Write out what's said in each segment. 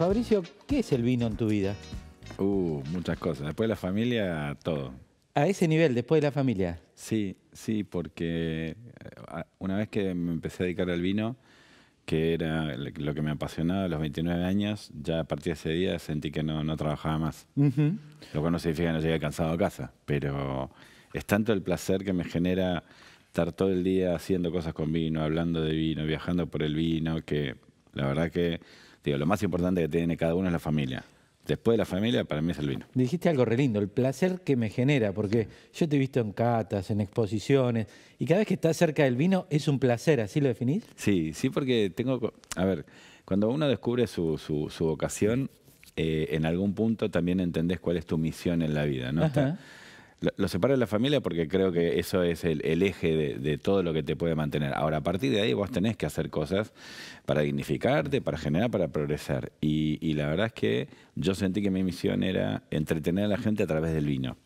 Fabricio, ¿qué es el vino en tu vida? Uh, muchas cosas. Después de la familia, todo. A ese nivel, después de la familia. Sí, sí, porque eh, una vez que me empecé a dedicar al vino, que era lo que me apasionaba a los 29 años, ya a partir de ese día sentí que no, trabajaba más. Lo cual no significa que no llegue cansado a casa, pero es tanto el placer que me genera estar todo el día haciendo cosas con vino, hablando de vino, viajando por el vino, que la verdad que Digo, lo más importante que tiene cada uno es la familia. Después de la familia, para mí es el vino. Dijiste algo re lindo, el placer que me genera, porque yo te he visto en catas, en exposiciones, y cada vez que estás cerca del vino es un placer, ¿así lo definís? Sí, sí, porque tengo. A ver, cuando uno descubre su, su, su vocación, eh, en algún punto también entendés cuál es tu misión en la vida, ¿no? Lo, separo de la familia porque creo que eso es el, eje de, todo lo que te puede mantener. Ahora, a partir de ahí vos tenés que hacer cosas para dignificarte, para generar, para progresar. Y, la verdad es que yo sentí que mi misión era entretener a la gente a través del vino.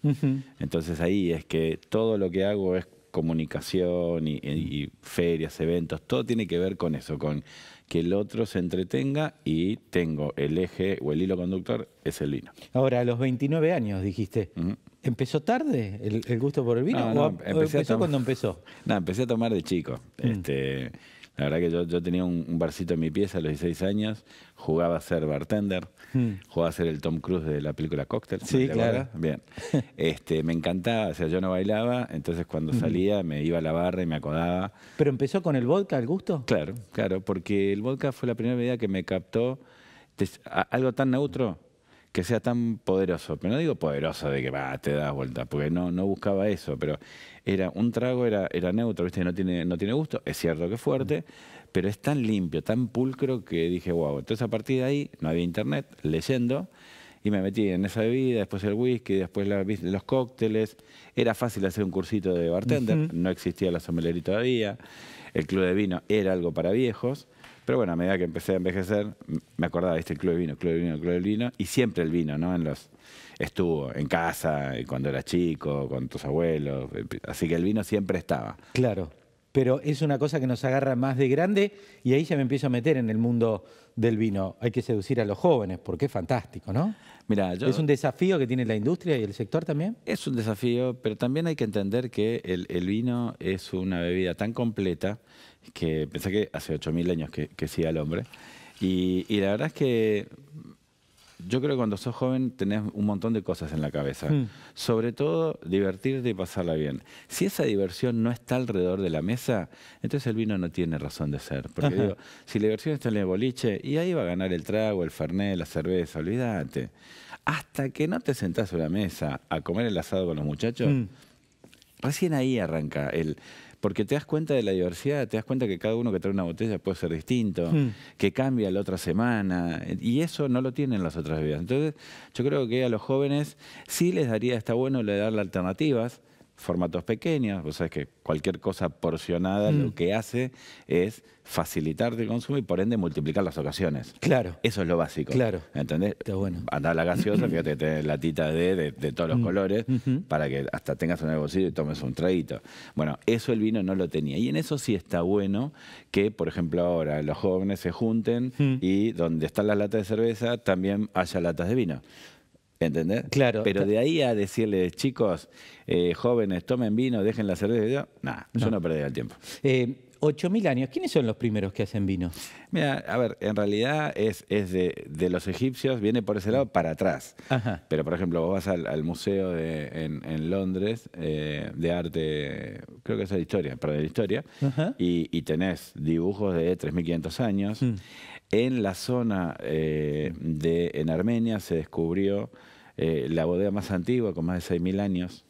Entonces ahí es que todo lo que hago es comunicación y ferias, eventos, todo tiene que ver con eso, con que el otro se entretenga y tengo el eje o el hilo conductor es el vino. Ahora, a los 29 años dijiste, ¿Empezó tarde el, gusto por el vino? ¿O empezó cuando empezó? No, empecé a tomar de chico. Mm. Este, la verdad que yo, tenía un, barcito en mi pieza a los 16 años, jugaba a ser bartender, hmm. jugaba a ser el Tom Cruise de la película Cóctel. Sí, claro. Bien. Este, me encantaba, o sea, yo no bailaba, entonces cuando salía me iba a la barra y me acodaba. ¿Pero empezó con el vodka el gusto? Claro, claro, porque el vodka fue la primera medida que me captó algo tan neutro que sea tan poderoso. Pero no digo poderoso de que va, te das vuelta, porque no, no buscaba eso, pero era un trago, era, era neutro, ¿viste? No tiene, no tiene gusto, es cierto que es fuerte, pero es tan limpio, tan pulcro que dije, wow. Entonces a partir de ahí no había internet, leyendo, y me metí en esa bebida, después el whisky, después los cócteles. Era fácil hacer un cursito de bartender, no existía la sommelería todavía, el club de vino era algo para viejos. Pero bueno, a medida que empecé a envejecer, me acordaba, ¿viste? El club de vino, club de vino, club de vino. Y siempre el vino, ¿no? En los, estuvo en casa, eh, cuando era chico, con tus abuelos. Eh, así que el vino siempre estaba. Claro. Pero es una cosa que nos agarra más de grande y ahí ya me empiezo a meter en el mundo del vino. Hay que seducir a los jóvenes porque es fantástico, ¿no? Mira, ¿Es un desafío que tiene la industria y el sector también? Es un desafío, pero también hay que entender que el vino es una bebida tan completa que pensé que hace 8.000 años que, que sigue al hombre. Y, la verdad es que yo creo que cuando sos joven tenés un montón de cosas en la cabeza. Hmm. Sobre todo, divertirte y pasarla bien. Si esa diversión no está alrededor de la mesa, entonces el vino no tiene razón de ser. Porque digo, si la diversión está en el boliche, y ahí va a ganar el trago, el fernet, la cerveza, olvídate. Hasta que no te sentás a la mesa a comer el asado con los muchachos, hmm. Recién ahí arranca el... Porque te das cuenta de la diversidad, te das cuenta que cada uno que trae una botella puede ser distinto, hmm. que cambia la otra semana, y eso no lo tienen las otras vidas. Entonces, yo creo que a los jóvenes sí les daría, está bueno le darle alternativas, formatos pequeños. Vos sabés que cualquier cosa porcionada lo mm. que hace es facilitar el consumo y por ende multiplicar las ocasiones. Claro. Eso es lo básico. Claro. ¿Entendés? Está bueno. Andá a la gaseosa, fíjate que tenés latitas de, todos los mm. colores, para que hasta tengas un bolsillo y tomes un traguito. Bueno, eso el vino no lo tenía. Y en eso sí está bueno que, por ejemplo, ahora los jóvenes se junten mm. y donde están las latas de cerveza también haya latas de vino. Claro. Pero de ahí a decirle, chicos, eh, jóvenes, tomen vino, dejen la cerveza, nada, yo no perdía el tiempo. Eh, ocho 8.000 años, ¿quiénes son los primeros que hacen vino? Mira, a ver, en realidad es, de, los egipcios, viene por ese lado para atrás. Pero, por ejemplo, vos vas al, museo en, Londres eh, de arte, creo que es de historia, para de historia, y, tenés dibujos de 3.500 años. Mm. En la zona de, en Armenia se descubrió eh, la bodega más antigua, con más de 6.000 años,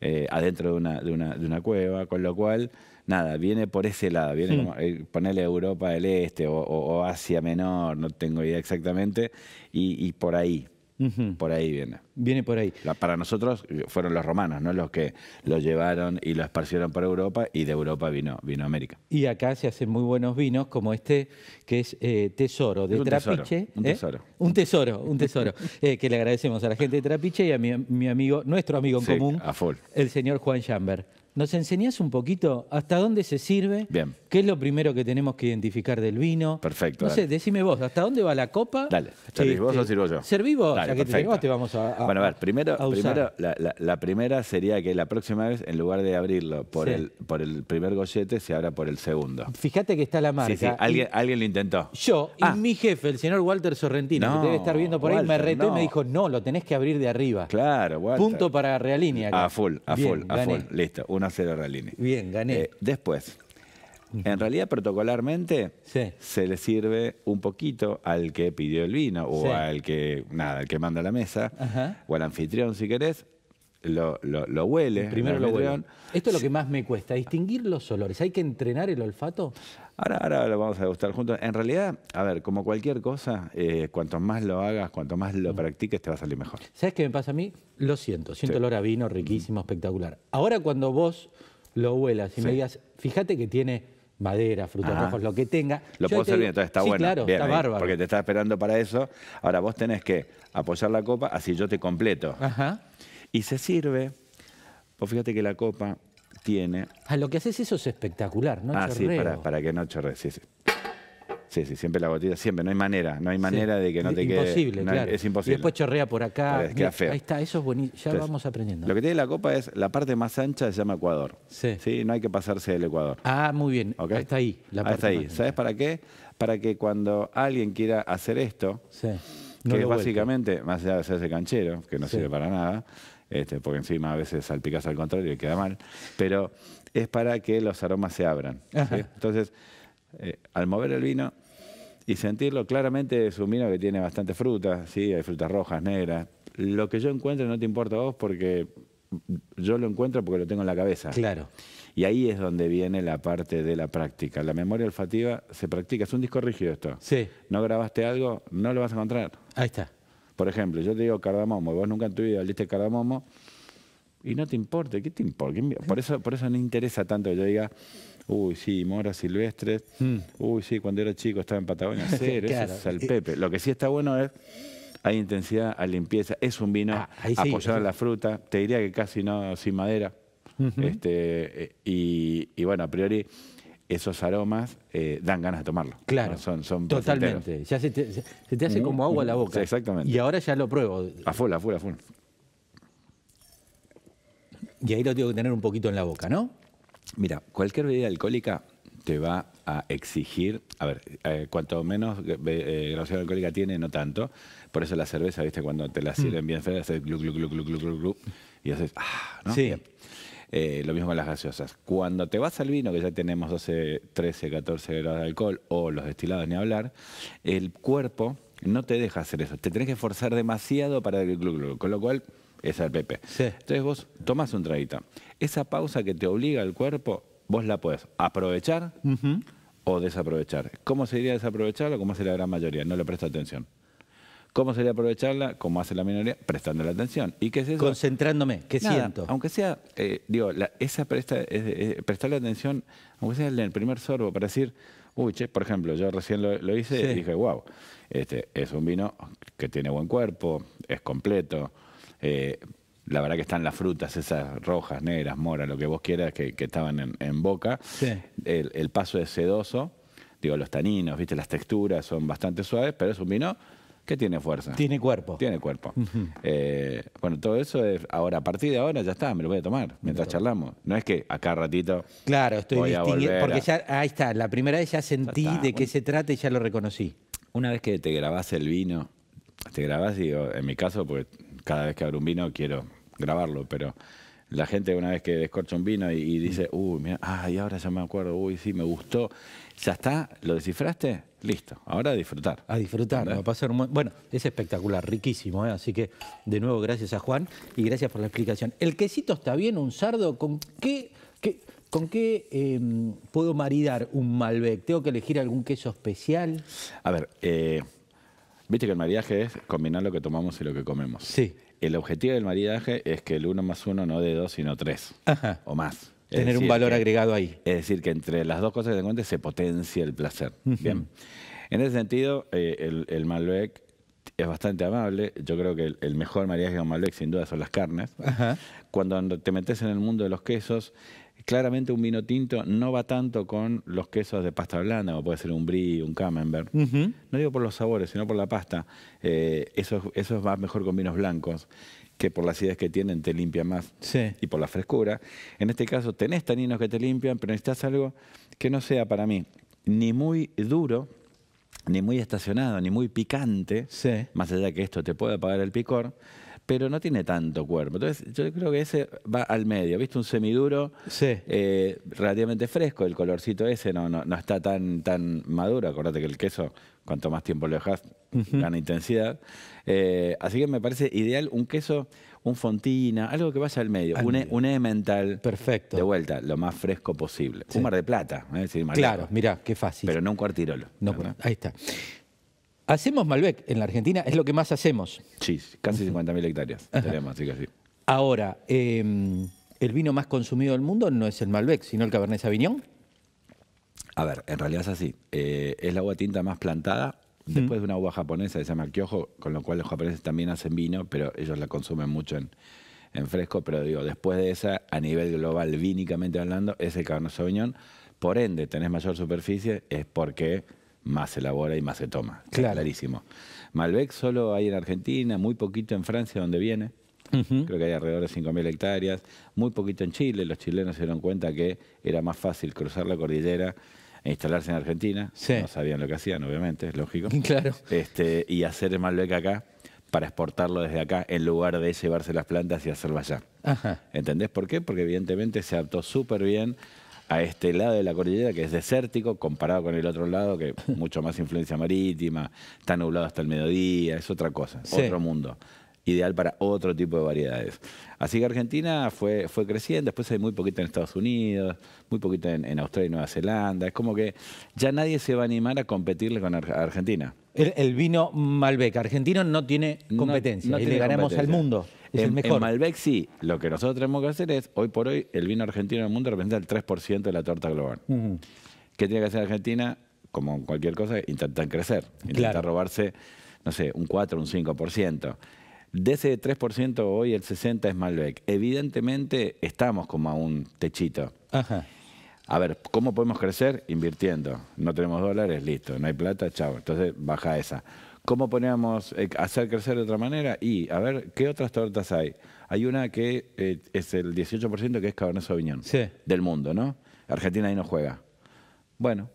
eh, adentro de una, de, una, de una, cueva, con lo cual, nada, viene por ese lado, viene como eh, ponerle Europa del Este o, Asia Menor, no tengo idea exactamente, y por ahí, por ahí viene. Viene por ahí. para nosotros eh, fueron los romanos, ¿no? Los que lo llevaron y lo esparcieron por Europa y de Europa vino, vino América. Y acá se hacen muy buenos vinos como este que es eh, Tesoro de Trapiche. ¿eh? Tesoro, un, tesoro. un tesoro. Un tesoro, que le agradecemos a la gente de Trapiche y a mi, amigo, nuestro amigo en común, el señor Juan Chamber. ¿Nos enseñás un poquito hasta dónde se sirve? Bien. ¿Qué es lo primero que tenemos que identificar del vino? Perfecto. No sé, decime vos, ¿hasta dónde va la copa? Dale, ¿servís vos este, o sirvo yo? Serví vos, ya que te vos te vamos a, Bueno, a ver, primero, la, primera sería que la próxima vez, en lugar de abrirlo por, el, por el primer gollete, se abra por el segundo. Fíjate que está la marca. Sí, sí, alguien, lo intentó. Yo y ah. mi jefe, el señor Walter Sorrentino, que debe estar viendo por ahí, me retó y me dijo, no, lo tenés que abrir de arriba. Claro, Walter. Punto para Realínea. A full, a full, a full. Listo, una hacer 0 Bien, gané. Eh, después, en realidad, protocolarmente, se le sirve un poquito al que pidió el vino o al que, nada, al que manda la mesa o al anfitrión, si querés, lo, huele. Primero lo huele. Esto es lo que más me cuesta, distinguir los olores. ¿Hay que entrenar el olfato? Ahora, ahora lo vamos a degustar juntos. En realidad, a ver, como cualquier cosa, eh, cuanto más lo hagas, cuanto más lo mm. practiques, te va a salir mejor. ¿Sabes qué me pasa a mí? Lo siento, siento el olor a vino riquísimo, mm. espectacular. Ahora cuando vos lo huelas y me digas, fíjate que tiene madera, frutos ah. rojos, lo que tenga. Lo puedo servir, entonces está bueno. Claro, está eh, bárbaro. Porque te está esperando para eso. Ahora vos tenés que apoyar la copa, así yo te completo. Ajá. Y se sirve, pues fíjate que la copa tiene... Ah, lo que haces eso es espectacular, ¿no? Ah, sí, para, que no chorre, sí, sí. siempre la gotita, siempre, no hay manera, no hay manera de que no te quede... Imposible, claro. Es imposible. Y después chorrea por acá. Ahí está, eso es bonito. ya vamos aprendiendo. Lo que tiene la copa es, la parte más ancha se llama Ecuador. Sí. sí no hay que pasarse del Ecuador. Ah, muy bien, está ahí la parte está ahí, ¿sabes para qué? Para que cuando alguien quiera hacer esto, que básicamente, más allá de hacerse canchero, que no sirve para nada este, porque encima a veces salpicas al contrario y queda mal, pero es para que los aromas se abran. Entonces, eh, al mover el vino y sentirlo, claramente es un vino que tiene bastante fruta, ¿sí? hay frutas rojas, negras. Lo que yo encuentre no te importa a vos porque yo lo encuentro porque lo tengo en la cabeza. Claro. Y ahí es donde viene la parte de la práctica. La memoria olfativa se practica. Es un disco rígido esto. Sí. No grabaste algo, no lo vas a encontrar. Ahí está. Por ejemplo, yo te digo cardamomo, vos nunca en tu vida aliste cardamomo y no te importa, ¿qué te importa? Por eso, por eso no interesa tanto que yo diga, uy, sí, moras silvestres, hmm. uy, sí, cuando era chico estaba en Patagonia, cero, eso es el Pepe. Lo que sí está bueno es, hay intensidad, hay limpieza, es un vino ah, apoyado en la fruta, te diría que casi no sin madera, este, eh, y bueno, a priori esos aromas eh, dan ganas de tomarlo. Claro. Son, son Totalmente. se te, se te hace como agua la boca. exactamente. Y ahora ya lo pruebo. A full, a full, a full. Y ahí lo tengo que tener un poquito en la boca, ¿no? Mira, cualquier bebida alcohólica te va a exigir, a ver, eh, cuanto menos eh, eh alcohólica tiene, no tanto. Por eso la cerveza, viste, cuando te la hmm. sirven bien fría, haces glu, glu, glu, glu, glu, glu, glu, y haces, ah, ¿no? Sí. Eh, lo mismo con las gaseosas. Cuando te vas al vino, que ya tenemos 12, 13, 14 grados de alcohol, o los destilados ni hablar, el cuerpo no te deja hacer eso. Te tenés que esforzar demasiado para el glu, Con lo cual, es el pepe. Entonces vos tomás un traguito. Esa pausa que te obliga el cuerpo, vos la puedes aprovechar o desaprovechar. ¿Cómo se diría desaprovecharlo? ¿cómo hace la gran mayoría, no le presta atención. ¿Cómo sería aprovecharla? cómo hace la minoría, prestando la atención. ¿Y qué es eso? Concentrándome, ¿qué siento? Aunque sea, eh, digo, esa presta, prestarle atención, aunque sea en el primer sorbo, para decir, uy, che, por ejemplo, yo recién lo, hice y dije, wow, este es un vino que tiene buen cuerpo, es completo. Eh, la verdad que están las frutas esas rojas, negras, moras, lo que vos quieras, que, estaban en, boca. El, el, paso es sedoso, digo, los taninos, viste, las texturas son bastante suaves, pero es un vino que tiene fuerza. Tiene cuerpo. Tiene cuerpo. Eh, bueno, todo eso es. Ahora, a partir de ahora ya está, me lo voy a tomar mientras charlamos. No es que acá ratito. Claro, estoy distinguiendo. Porque ya, ahí está, la primera vez ya sentí de qué se trata y ya lo reconocí. Una vez que te grabás el vino, te grabás, digo, en mi caso, porque cada vez que abro un vino quiero grabarlo, pero la gente una vez que descorcha un vino y, dice, mm. uy, mira, ay, ahora ya me acuerdo, uy, sí, me gustó. ¿Ya está? ¿Lo descifraste? Listo, ahora a disfrutar. A disfrutar, va a pasar un... Bueno, es espectacular, riquísimo, ¿eh? así que de nuevo gracias a Juan y gracias por la explicación. ¿El quesito está bien, un sardo? ¿Con qué, em, puedo maridar un Malbec? ¿Tengo que elegir algún queso especial? A ver, eh, viste que el maridaje es combinar lo que tomamos y lo que comemos. Sí el objetivo del maridaje es que el uno más uno no dé dos, sino tres o más. Tener un valor agregado ahí. Es decir, que entre las dos cosas que te se potencia el placer. Bien. En ese sentido, eh, el, Malbec es bastante amable. Yo creo que el, mejor maridaje con Malbec, sin duda, son las carnes. Cuando te metes en el mundo de los quesos, claramente un vino tinto no va tanto con los quesos de pasta blanda, o puede ser un brie, un camembert. No digo por los sabores, sino por la pasta. Eh, eso, eso va mejor con vinos blancos que por las ideas que tienen te limpia más y por la frescura. En este caso tenés taninos que te limpian, pero necesitas algo que no sea para mí ni muy duro, ni muy estacionado, ni muy picante, más allá de que esto te pueda apagar el picor, pero no tiene tanto cuerpo. Entonces, yo creo que ese va al medio. ¿Viste? Un semiduro sí. eh, relativamente fresco, el colorcito ese no, no, está tan, tan maduro. Acordate que el queso, cuanto más tiempo lo dejas, gana intensidad. Eh, así que me parece ideal un queso, un fontina, algo que vaya al medio, un, e, un emmental. Perfecto. De vuelta, lo más fresco posible. Un mar de plata. ¿eh? claro, mirá, qué fácil. Pero no un cuartirolo. No, ahí está. Hacemos Malbec en la Argentina, es lo que más hacemos. Sí, casi 50.000 hectáreas tenemos, así que sí. Ahora, em, el vino más consumido del mundo no es el Malbec, sino el Cabernet Sauvignon. A ver, en realidad es así. Eh, es la uva tinta más plantada después de una uva japonesa que se llama Kyoho, con lo cual los japoneses también hacen vino, pero ellos la consumen mucho en, fresco. Pero digo, después de esa, a nivel global, vínicamente hablando, es el Cabernet Sauvignon. Por ende, tenés mayor superficie, es porque más se elabora y más se toma. Claro. Clarísimo. Malbec solo hay en Argentina, muy poquito en Francia, donde viene. Creo que hay alrededor de 5.000 hectáreas, muy poquito en Chile. Los chilenos se dieron cuenta que era más fácil cruzar la cordillera e instalarse en Argentina. Sí. No sabían lo que hacían, obviamente, es lógico. Claro. Este, y hacer el Malbec acá para exportarlo desde acá en lugar de llevarse las plantas y hacerlo allá. Ajá. ¿Entendés por qué? Porque evidentemente se adaptó súper bien a este lado de la cordillera que es desértico comparado con el otro lado que mucho más influencia marítima, está nublado hasta el mediodía, es otra cosa, otro mundo ideal para otro tipo de variedades. Así que Argentina fue, fue creciendo, después hay muy poquito en Estados Unidos, muy poquito en, Australia y Nueva Zelanda, es como que ya nadie se va a animar a competirle con Argentina. El, vino Malbec argentino no tiene competencia no, le ganamos al mundo. Es el mejor. Malbec sí, lo que nosotros tenemos que hacer es, hoy por hoy, el vino argentino del el mundo representa el 3% de la torta global. ¿Qué tiene que hacer Argentina? Como en cualquier cosa, intentan crecer, intentar robarse, no sé, un 4, un 5%. De ese 3% hoy el 60% es Malbec. Evidentemente estamos como a un techito. Ajá. A ver, ¿cómo podemos crecer? Invirtiendo. No tenemos dólares, listo. No hay plata, chao. Entonces baja esa. ¿Cómo podemos eh, hacer crecer de otra manera? Y a ver, ¿qué otras tortas hay? Hay una que eh, es el 18% que es Cabernet Sauvignon sí. del mundo, ¿no? Argentina ahí no juega. Bueno,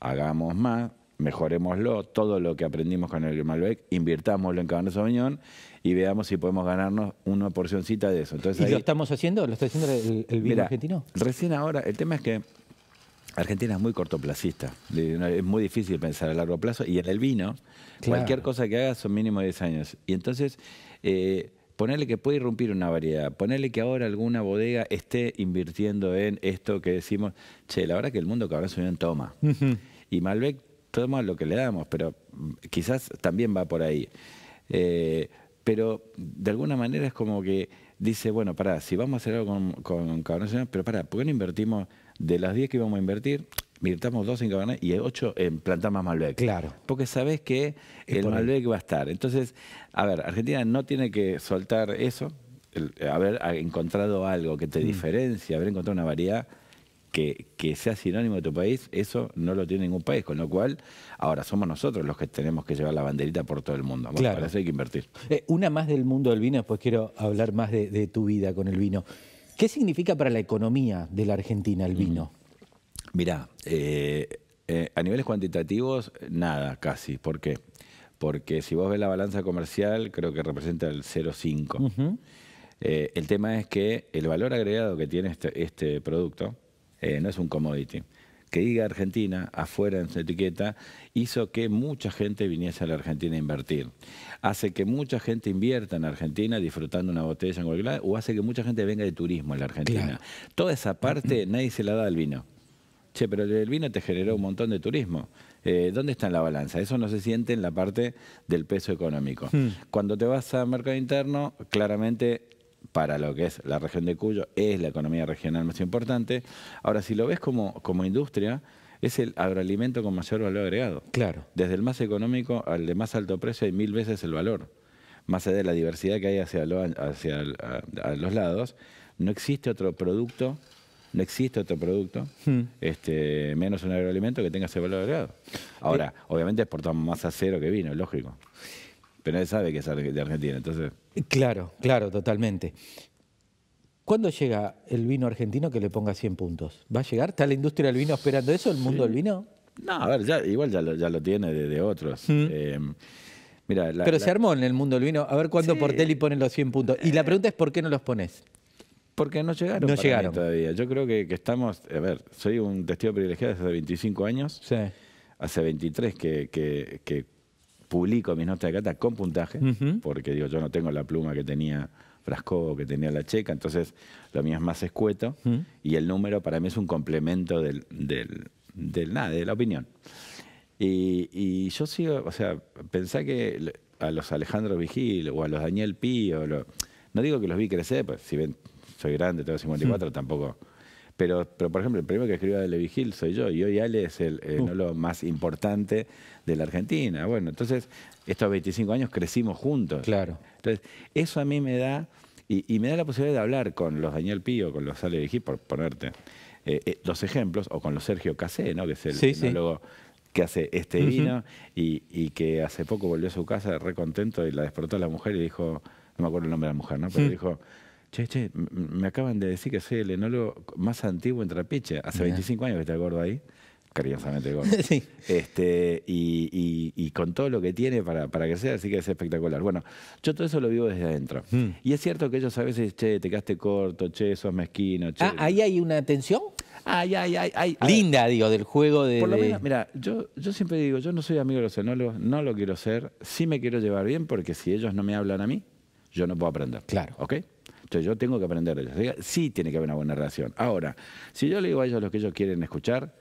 hagamos más, mejorémoslo, todo lo que aprendimos con el Malbec, invirtámoslo en Cabernet Sauvignon y veamos si podemos ganarnos una porcioncita de eso. Entonces, ¿Y lo estamos haciendo? ¿Lo está haciendo el, vino argentino? Recién ahora, el tema es que Argentina es muy cortoplacista, es muy difícil pensar a largo plazo y en el vino, cualquier cosa que haga son mínimo 10 años. Y entonces, eh, ponerle que puede irrumpir una variedad, ponerle que ahora alguna bodega esté invirtiendo en esto que decimos, che, la verdad que el mundo cabrón en toma. Y Malbec toma lo que le damos, pero mm, quizás también va por ahí. Eh, pero de alguna manera es como que dice, bueno, pará, si vamos a hacer algo con, con pero pará, ¿por qué no invertimos? de las 10 que íbamos a invertir, invirtamos 2 en Cabernet y 8 en plantar más Malbec. Claro. Porque sabes que el Malbec va a estar. Entonces, a ver, Argentina no tiene que soltar eso, haber encontrado algo que te mm. diferencia, haber encontrado una variedad que, que, sea sinónimo de tu país, eso no lo tiene ningún país. Con lo cual, ahora somos nosotros los que tenemos que llevar la banderita por todo el mundo. claro. Para eso hay que invertir. Eh, una más del mundo del vino, después quiero hablar más de, de tu vida con el vino. ¿Qué significa para la economía de la Argentina el vino? Mirá, eh, eh, a niveles cuantitativos, nada, casi. ¿Por qué? Porque si vos ves la balanza comercial, creo que representa el 0,5. Eh, el tema es que el valor agregado que tiene este, este producto no es un commodity que diga Argentina afuera en su etiqueta hizo que mucha gente viniese a la Argentina a invertir. Hace que mucha gente invierta en Argentina disfrutando una botella en cualquier o hace que mucha gente venga de turismo a la Argentina. Toda esa parte nadie se la da al vino. Che, pero el vino te generó un montón de turismo. Eh, ¿Dónde está en la balanza? Eso no se siente en la parte del peso económico. Hmm. Cuando te vas al mercado interno, claramente para lo que es la región de Cuyo, es la economía regional más importante. Ahora, si lo ves como, como industria, es el agroalimento con mayor valor agregado. Claro. Desde el más económico al de más alto precio hay mil veces el valor. Más allá de la diversidad que hay hacia, hacia los lados, no existe otro producto no existe otro producto, hmm. este, menos un agroalimento que tenga ese valor agregado. Ahora, eh. obviamente exportamos más acero que vino, lógico. Pero nadie sabe que es de Argentina, entonces... Claro, claro, totalmente. ¿Cuándo llega el vino argentino que le ponga 100 puntos? ¿Va a llegar? ¿Está la industria del vino esperando eso, el mundo del vino? No, a ver, igual ya lo, tiene de, otros. Mm. Em, mira, Pero se armó en el mundo del vino. A ver cuándo sí. Portelli pone los 100 puntos. Y la eh, pregunta es, ¿por qué no los pones? Porque no llegaron, no llegaron. todavía. Yo creo que, estamos, a ver, soy un testigo privilegiado desde hace 25 años. Sí. Hace 23 que publico mis notas de cata con puntaje, porque digo, yo no tengo la pluma que tenía Frasco, que tenía la checa, entonces lo mío es más escueto y el número para mí es un complemento del, del, del nada, de la opinión. Y, y, yo sigo, o sea, pensé que a los Alejandro Vigil o a los Daniel Pío, no digo que los vi crecer, pues si ven, soy grande, tengo 54, tampoco pero, pero, por ejemplo, el primero que escribió a Vigil soy yo, y hoy Ale es el enólogo eh, más importante de la Argentina. Bueno, entonces, estos 25 años crecimos juntos. Claro. Entonces, eso a mí me da, y, me da la posibilidad de hablar con los Daniel Pío, con los Ale Vigil, por ponerte eh, eh, dos los ejemplos, o con los Sergio Casé, ¿no? que es el sí, que hace este vino, y, que hace poco volvió a su casa recontento y la despertó a la mujer y dijo, no me acuerdo el nombre de la mujer, ¿no? Pero dijo Che, che, me acaban de decir que soy el enólogo más antiguo en Trapiche. Hace 25 años que está gordo ahí. Cariñosamente gordo. este, y, con todo lo que tiene para, para que sea, así que es espectacular. Bueno, yo todo eso lo vivo desde adentro. Mm. Y es cierto que ellos a veces, che, te quedaste corto, che, sos mezquino, che. Ah, ahí hay una tensión. Ay, ay, ay, ay. Linda, digo, del juego de. Por lo menos, mira, yo, yo siempre digo, yo no soy amigo de los enólogos, no lo quiero ser, sí me quiero llevar bien, porque si ellos no me hablan a mí, yo no puedo aprender. Claro. ¿Ok? Entonces yo tengo que aprender de ellos. Sí tiene que haber una buena relación. Ahora, si yo le digo a ellos lo que ellos quieren escuchar,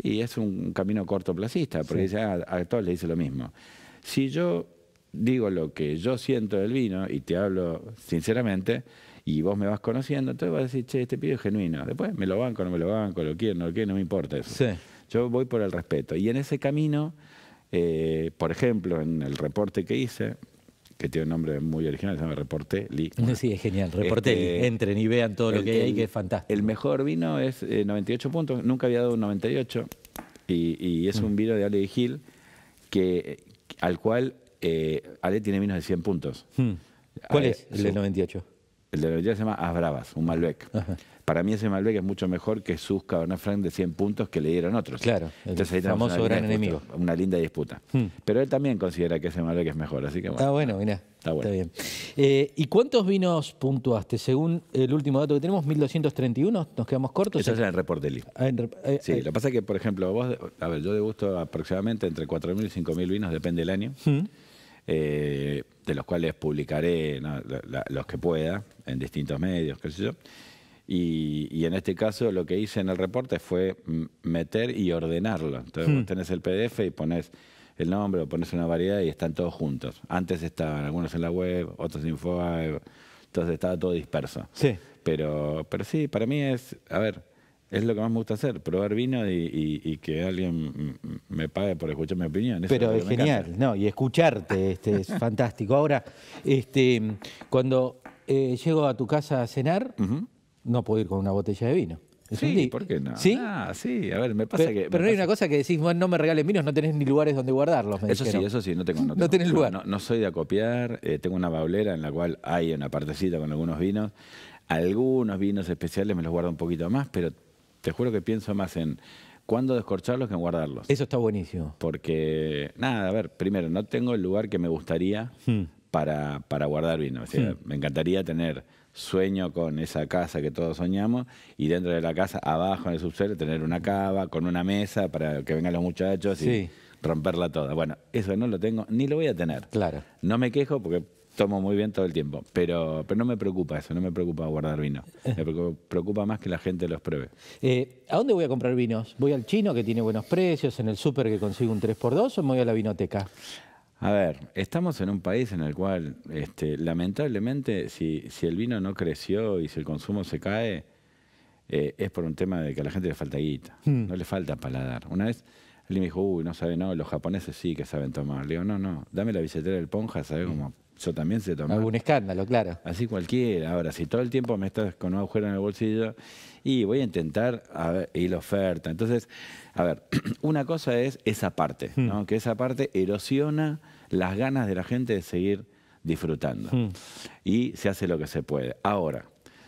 y es un camino cortoplacista, porque ya ah, a, todos les dice lo mismo. Si yo digo lo que yo siento del vino y te hablo sinceramente, y vos me vas conociendo, entonces vas a decir, che, este pibe es genuino. Después me lo banco, no me lo banco, lo quiero, no lo quiero, no me importa eso. Yo voy por el respeto. Y en ese camino, eh, por ejemplo, en el reporte que hice, que tiene un nombre muy original, se llama Reporté Bueno, sí, es genial, Reporté este, Entren y vean todo lo que hay ahí, que es fantástico. El mejor vino es 98 eh, puntos, nunca había dado un 98, y, y es un mm. vino de Ale y Gil, que, al cual eh, Ale tiene menos de 100 puntos. Mm. ¿Cuál es el de 98? El de la orilla se llama Bravas, un Malbec. Para mí ese Malbec es mucho mejor que sus Cabernet Franc de 100 puntos que le dieron otros. Claro, Entonces, ahí el famoso gran enemigo. una linda disputa. Hmm. Pero él también considera que ese Malbec es mejor, así que bueno. Está bueno, mira. Está bueno. bien. Eh, ¿Y cuántos vinos puntuaste? Según el último dato que tenemos, 1231, nos quedamos cortos. Eso es en el reporte ah, eh, sí, eh. lo que pasa es que, por ejemplo, vos, a ver, yo degusto aproximadamente entre 4.000 y 5.000 vinos, depende del año. Hmm. Eh, de los cuales publicaré los que pueda en distintos medios, qué sé yo. Y, en este caso lo que hice en el reporte fue meter y ordenarlo. Entonces hmm. tenés el PDF y pones el nombre o pones una variedad y están todos juntos. Antes estaban algunos en la web, otros en InfoWeb, entonces estaba todo disperso. Sí. Pero, pero sí, para mí es, a ver, es lo que más me gusta hacer, probar vino y, que alguien me pague por escuchar mi opinión. Pero es, genial, no, y escucharte este, es fantástico. Ahora, este, cuando eh, llego a tu casa a cenar, no puedo ir con una botella de vino. sí, ¿por qué no? ¿Sí? Ah, sí, a ver, me pasa que... pero no hay una cosa que decís, no me regales vinos, no tenés ni lugares donde guardarlos. eso sí, eso sí, no tengo. No, tenés lugar. No, soy de acopiar, eh, tengo una baulera en la cual hay una partecita con algunos vinos. Algunos vinos especiales me los guardo un poquito más, pero te juro que pienso más en cuándo descorcharlos que en guardarlos. Eso está buenísimo. Porque, nada, a ver, primero, no tengo el lugar que me gustaría hmm. para, para, guardar vino. Hmm. Me encantaría tener sueño con esa casa que todos soñamos y dentro de la casa, abajo en el subsuelo, tener una cava con una mesa para que vengan los muchachos y romperla toda. Bueno, eso no lo tengo ni lo voy a tener. Claro. No me quejo porque tomo muy bien todo el tiempo, pero, pero no me preocupa eso, no me preocupa guardar vino. Eh. Me preocupa más que la gente los pruebe. Eh, ¿A dónde voy a comprar vinos? ¿Voy al chino que tiene buenos precios, en el súper que consigo un 3x2 o me voy a la vinoteca? A ver, estamos en un país en el cual, este, lamentablemente, si, si el vino no creció y si el consumo se cae, eh, es por un tema de que a la gente le falta guita, hmm. no le falta paladar. Una vez él me dijo, uy, no sabe, no, los japoneses sí que saben tomar. Le digo, no, no, dame la billetera del ponja, sabe cómo yo también sé tomar. Algún escándalo, claro. Así cualquiera. Ahora, si todo el tiempo me estás con un agujero en el bolsillo y voy a intentar a la oferta. Entonces, a ver, una cosa es esa parte, hmm. que esa parte erosiona las ganas de la gente de seguir disfrutando. Hmm. Y se hace lo que se puede. Ahora,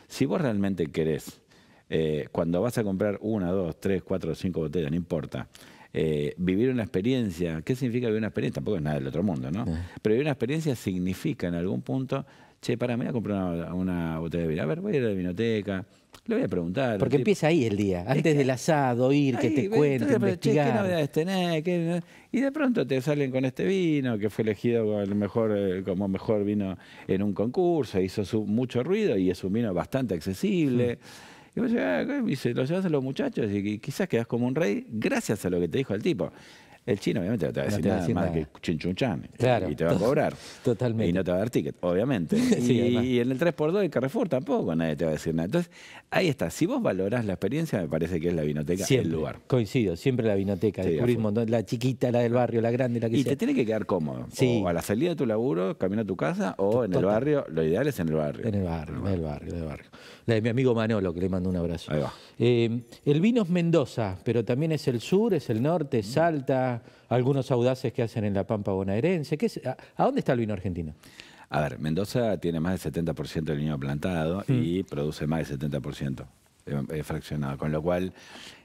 si vos realmente querés, eh, cuando vas a comprar una, dos, tres, cuatro, cinco botellas, no importa, eh, vivir una experiencia. ¿Qué significa vivir una experiencia? Tampoco es nada del otro mundo, ¿no? Pero vivir una experiencia significa en algún punto, che, para, me voy a comprar una, botella de vino. A ver, voy a ir a la biblioteca, le voy a preguntar. Porque empieza ahí el día, antes del asado, ir, que te cuente, investigar. ¿Qué novedades tenés? y de pronto te salen con este vino, que fue elegido mejor, eh, como mejor vino en un concurso, hizo su, mucho ruido y es un vino bastante accesible. Y, vos lo llevas a los muchachos y quizás quedas como un rey gracias a lo que te dijo el tipo. El chino, obviamente, no te va a decir, nada, más que chinchunchan. Y te va a cobrar. Totalmente. Y no te va a dar ticket, obviamente. y, en el 3x2 de Carrefour tampoco nadie te va a decir nada. Entonces, ahí está. Si vos valorás la experiencia, me parece que es la vinoteca el lugar. Coincido, siempre la vinoteca. de turismo, la chiquita, la del barrio, la grande, la que y sea. Y te tiene que quedar cómodo. Sí. O a la salida de tu laburo, camino a tu casa, o en el barrio. Lo ideal es en el barrio. En el barrio, en el barrio, en La de mi amigo Manolo, que le mando un abrazo. Ahí va. Eh, el vino es Mendoza, pero también es el sur, es el norte, Salta algunos audaces que hacen en la Pampa bonaerense. es, a, dónde está el vino argentino? A ver, Mendoza tiene más del 70% del vino plantado mm. y produce más del 70% eh, fraccionado, con lo cual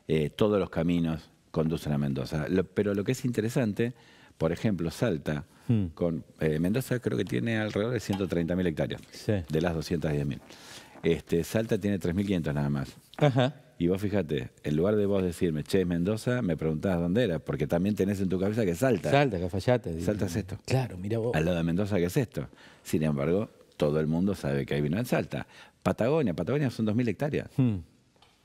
eh, todos los caminos conducen a Mendoza. pero lo que es interesante, por ejemplo, Salta, mm. con eh, Mendoza creo que tiene alrededor de 130.000 hectáreas, de las 210.000. Este, Salta tiene 3.500 nada más. Ajá. Y vos fíjate, en lugar de vos decirme, che, Mendoza, me preguntás dónde era, porque también tenés en tu cabeza que salta. Salta, que fallaste. Saltas esto. Claro, mira vos. Al lado de Mendoza, que es esto? Sin embargo, todo el mundo sabe que hay vino en Salta. Patagonia, Patagonia son 2.000 hectáreas. Pino hmm.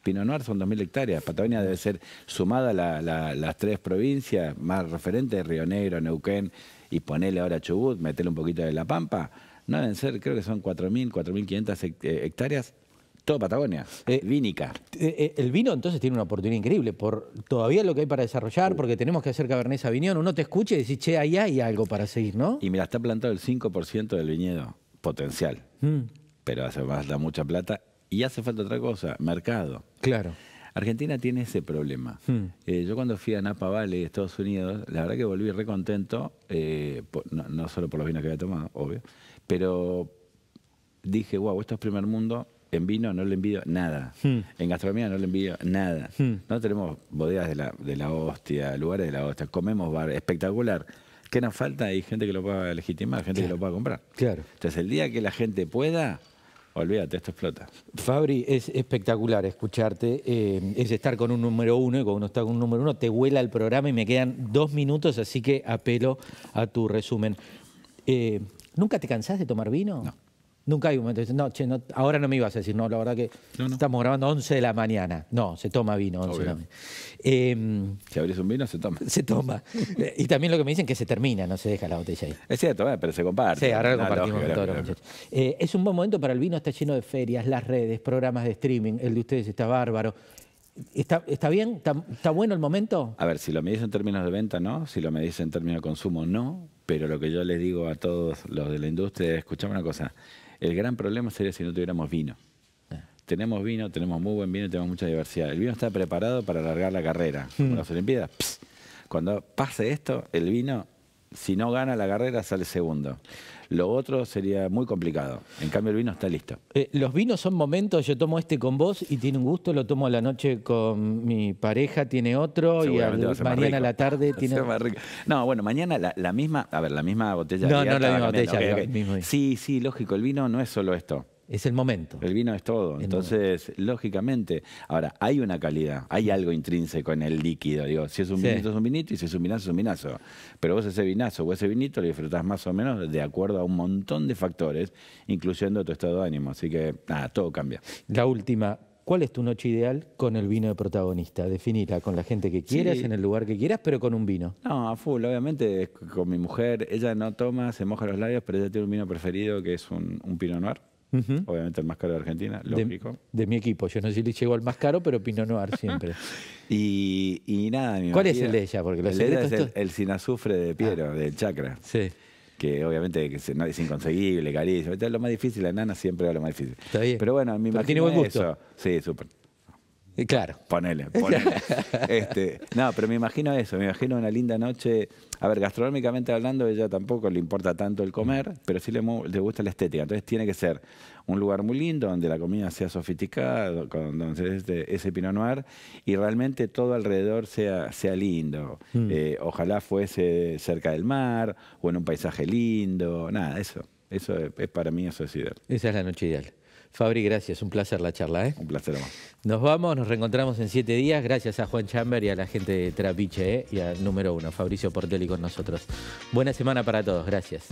Pinot Noir son 2.000 hectáreas. Patagonia debe ser sumada a las tres provincias más referentes, Río Negro, Neuquén y ponele ahora Chubut, metele un poquito de La Pampa. No deben ser, creo que son 4.000, 4.500 eh, hectáreas todo Patagonia, eh, vinica. Eh, eh, el vino entonces tiene una oportunidad increíble, por todavía lo que hay para desarrollar, porque tenemos que hacer Cabernet Sauvignon. Uno te escucha y decís, che, ahí hay algo para seguir, ¿no? Y mira, está plantado el 5% del viñedo potencial, mm. pero hace da mucha plata y hace falta otra cosa, mercado. Claro. Argentina tiene ese problema. Mm. yo cuando fui a Napa Valley, Estados Unidos, la verdad que volví recontento, eh, no, no, solo por los vinos que había tomado, obvio, pero dije, wow, esto es primer mundo, en vino no le envío nada. Hmm. En gastronomía no le envío nada. Hmm. No tenemos bodegas de la, de la hostia, lugares de la hostia. Comemos bar, espectacular. ¿Qué nos falta? Hay gente que lo pueda legitimar, gente que lo pueda comprar. Claro. Entonces, el día que la gente pueda, Olvídate, esto explota. Fabri, es espectacular escucharte. Eh, es estar con un número uno y cuando uno está con un número uno te huela el programa y me quedan dos minutos, así que apelo a tu resumen. Eh, ¿Nunca te cansás de tomar vino? No. Nunca hay un momento, no, che, ahora no me ibas a decir, no, la verdad que estamos grabando 11 de la mañana. No, se toma vino 11 de la mañana. Em, si abrís un vino, se toma. Se toma. y también lo que me dicen que se termina, no se deja la botella ahí. Es cierto, eh, pero se comparte. Sí, ahora lo compartimos todos los muchachos. Eh, es un buen momento para el vino, está lleno de ferias, las redes, programas de streaming, el de ustedes está bárbaro. ¿Está, bien? ¿Está, bueno el momento? A ver, si lo me medís en términos de venta, no. Si lo medís en términos de consumo, no. Pero lo que yo les digo a todos los de la industria es, escuchame una cosa, el gran problema sería si no tuviéramos vino. Tenemos vino, tenemos muy buen vino, tenemos mucha diversidad. El vino está preparado para alargar la carrera. Hmm. las Olimpiadas, cuando pase esto, el vino, si no gana la carrera, sale segundo. Lo otro sería muy complicado. En cambio, el vino está listo. Eh, los vinos son momentos, yo tomo este con vos y tiene un gusto, lo tomo la noche con mi pareja, tiene otro, y mañana a la tarde tiene otro. No, bueno, mañana la, misma, a ver, la misma botella. No, no la misma botella. Sí, sí, lógico, el vino no es solo esto. Es el momento. El vino es todo. Entonces, lógicamente, ahora, hay una calidad, hay algo intrínseco en el líquido. Digo, si es un vinito, es un vinito, y si es un vinazo, es un vinazo. Pero vos ese vinazo o ese vinito lo disfrutás más o menos de acuerdo a un montón de factores, incluyendo tu estado de ánimo. Así que, nada, todo cambia. La última, ¿Cuál es tu noche ideal con el vino de protagonista? Definita, con la gente que quieras, en el lugar que quieras, pero con un vino. No, a full, obviamente con mi mujer, ella no toma, se moja los labios, pero ella tiene un vino preferido que es un, un Pinot Noir. Obviamente el más caro de Argentina, lógico. De, mi equipo. Yo no sé si le llegó al más caro, pero Pino Noir siempre. y, y, nada, mi ¿Cuál es el de ella? Porque el, es el, sin azufre de Piero, ah. del chakra Sí que obviamente que se, es inconseguible, es Lo más difícil, la nana siempre es lo más difícil. Pero bueno, a imagino tiene buen gusto. Eso. Sí, súper. Eh, claro. Ponele, ponele. este, no, pero me imagino eso, me imagino una linda noche. A ver, gastronómicamente hablando, ella tampoco le importa tanto el comer, mm. pero sí le, le gusta la estética. Entonces tiene que ser un lugar muy lindo donde la comida sea sofisticada, con, donde este, ese Pinot Noir y realmente todo alrededor sea, sea lindo. Mm. Eh, ojalá fuese cerca del mar o en un paisaje lindo, nada, eso. Eso es, para mí eso es ideal. Esa es la noche ideal. Fabri, gracias. Un placer la charla. ¿eh? Un placer, Nos vamos, nos reencontramos en siete días. Gracias a Juan Chamber y a la gente de Trapiche ¿eh? y a número uno, Fabricio Portelli con nosotros. Buena semana para todos. Gracias.